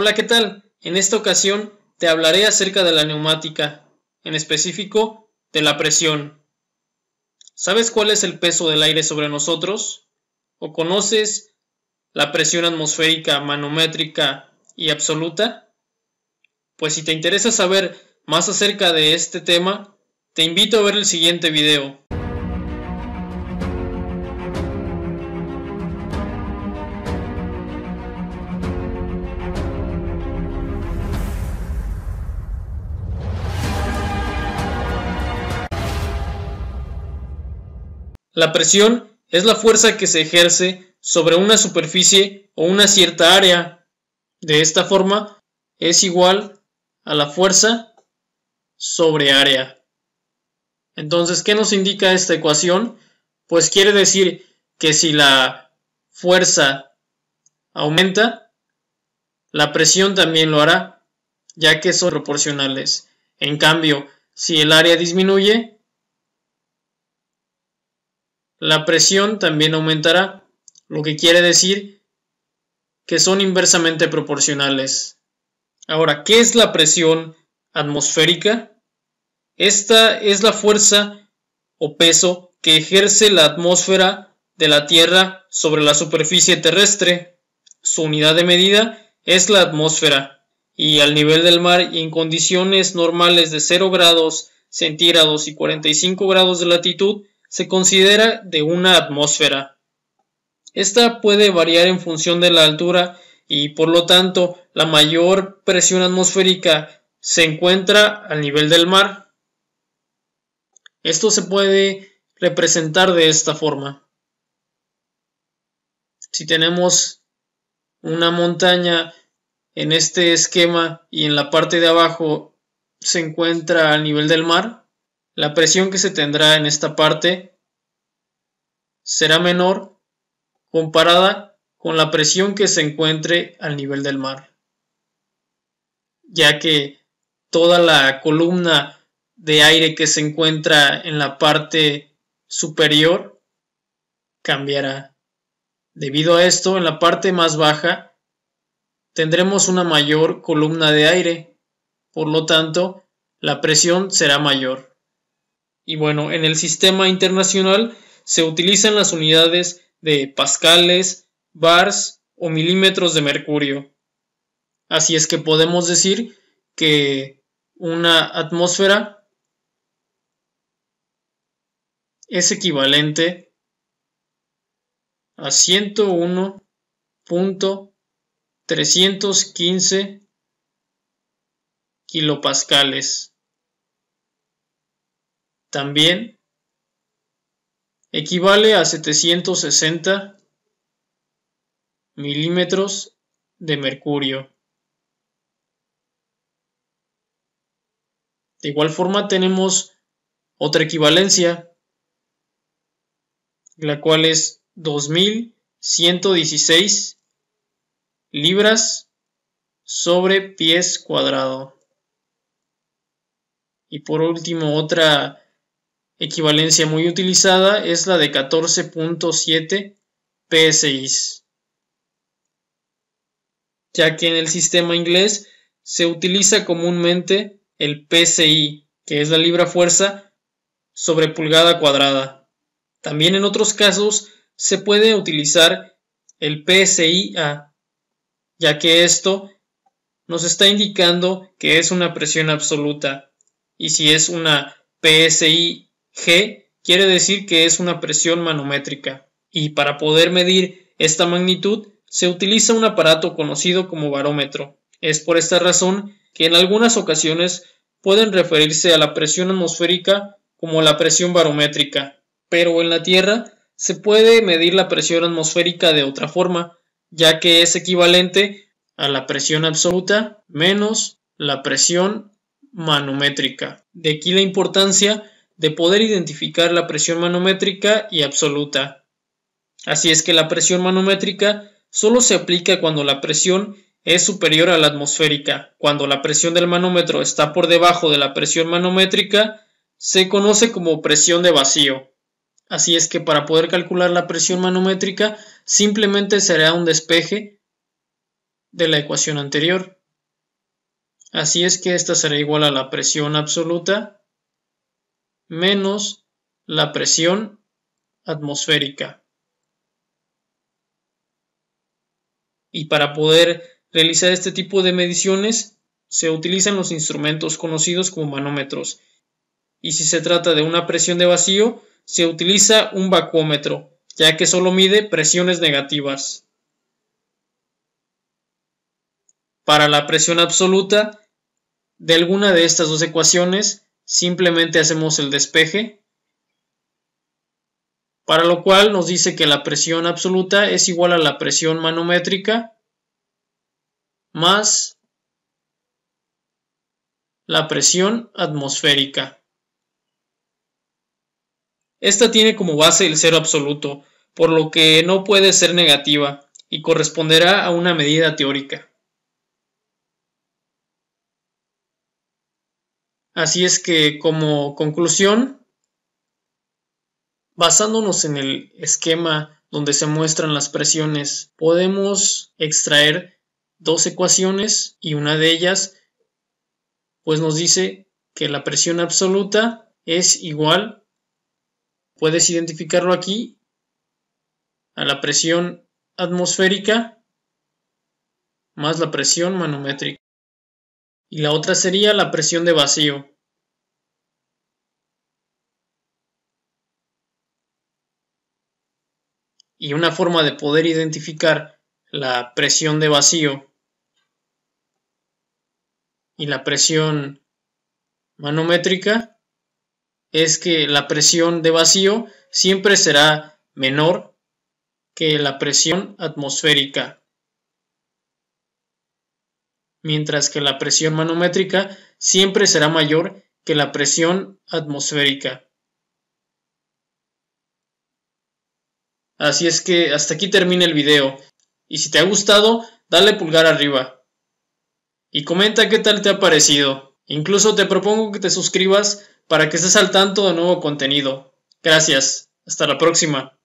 Hola, ¿qué tal? En esta ocasión te hablaré acerca de la neumática, en específico de la presión. ¿Sabes cuál es el peso del aire sobre nosotros? ¿O conoces la presión atmosférica, manométrica y absoluta? Pues si te interesa saber más acerca de este tema, te invito a ver el siguiente video. La presión es la fuerza que se ejerce sobre una superficie o una cierta área. De esta forma, es igual a la fuerza sobre área. Entonces, ¿qué nos indica esta ecuación? Pues quiere decir que si la fuerza aumenta, la presión también lo hará, ya que son proporcionales. En cambio, si el área disminuye, la presión también aumentará, lo que quiere decir que son inversamente proporcionales. Ahora, ¿qué es la presión atmosférica? Esta es la fuerza o peso que ejerce la atmósfera de la Tierra sobre la superficie terrestre. Su unidad de medida es la atmósfera y al nivel del mar y en condiciones normales de 0 grados centígrados y 45 grados de latitud se considera de una atmósfera. Esta puede variar en función de la altura y por lo tanto la mayor presión atmosférica se encuentra al nivel del mar. Esto se puede representar de esta forma. Si tenemos una montaña en este esquema y en la parte de abajo se encuentra al nivel del mar, la presión que se tendrá en esta parte será menor comparada con la presión que se encuentre al nivel del mar, ya que toda la columna de aire que se encuentra en la parte superior cambiará. Debido a esto, en la parte más baja tendremos una mayor columna de aire, por lo tanto, la presión será mayor. Y bueno, en el sistema internacional se utilizan las unidades de pascales, bars o milímetros de mercurio. Así es que podemos decir que una atmósfera es equivalente a 101.315 kilopascales también equivale a 760 milímetros de mercurio. De igual forma tenemos otra equivalencia, la cual es 2116 libras sobre pies cuadrado. Y por último, otra Equivalencia muy utilizada es la de 14.7 PSI, ya que en el sistema inglés se utiliza comúnmente el PSI, que es la libra fuerza sobre pulgada cuadrada. También en otros casos se puede utilizar el PSIA, ya que esto nos está indicando que es una presión absoluta. Y si es una PSI G quiere decir que es una presión manométrica, y para poder medir esta magnitud se utiliza un aparato conocido como barómetro. Es por esta razón que en algunas ocasiones pueden referirse a la presión atmosférica como la presión barométrica, pero en la Tierra se puede medir la presión atmosférica de otra forma, ya que es equivalente a la presión absoluta menos la presión manométrica. De aquí la importancia de poder identificar la presión manométrica y absoluta. Así es que la presión manométrica solo se aplica cuando la presión es superior a la atmosférica. Cuando la presión del manómetro está por debajo de la presión manométrica, se conoce como presión de vacío. Así es que para poder calcular la presión manométrica, simplemente será un despeje de la ecuación anterior. Así es que esta será igual a la presión absoluta menos la presión atmosférica. Y para poder realizar este tipo de mediciones se utilizan los instrumentos conocidos como manómetros. Y si se trata de una presión de vacío, se utiliza un vacuómetro, ya que solo mide presiones negativas. Para la presión absoluta de alguna de estas dos ecuaciones, simplemente hacemos el despeje, para lo cual nos dice que la presión absoluta es igual a la presión manométrica más la presión atmosférica. Esta tiene como base el cero absoluto, por lo que no puede ser negativa y corresponderá a una medida teórica. Así es que como conclusión, basándonos en el esquema donde se muestran las presiones, podemos extraer dos ecuaciones y una de ellas pues nos dice que la presión absoluta es igual, puedes identificarlo aquí, a la presión atmosférica más la presión manométrica y la otra sería la presión de vacío. Y una forma de poder identificar la presión de vacío y la presión manométrica es que la presión de vacío siempre será menor que la presión atmosférica mientras que la presión manométrica siempre será mayor que la presión atmosférica. Así es que hasta aquí termina el video. Y si te ha gustado, dale pulgar arriba. Y comenta qué tal te ha parecido. Incluso te propongo que te suscribas para que estés al tanto de nuevo contenido. Gracias. Hasta la próxima.